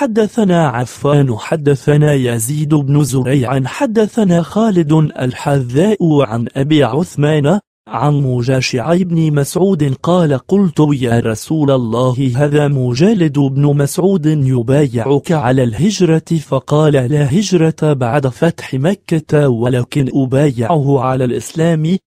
حدثنا عفان حدثنا يزيد بن زريع حدثنا خالد الحذاء عن أبي عثمان عن مجاشع بن مسعود قال قلت يا رسول الله هذا مجالد بن مسعود يبايعك على الهجرة فقال لا هجرة بعد فتح مكة ولكن أبايعه على الإسلام